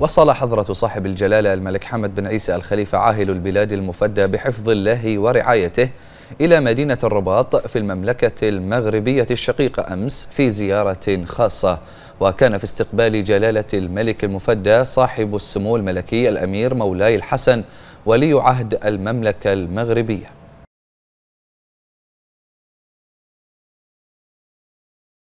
وصل حضرة صاحب الجلالة الملك حمد بن عيسى الخليفة عاهل البلاد المفدى بحفظ الله ورعايته إلى مدينة الرباط في المملكة المغربية الشقيقة أمس في زيارة خاصة وكان في استقبال جلالة الملك المفدى صاحب السمو الملكي الأمير مولاي الحسن ولي عهد المملكة المغربية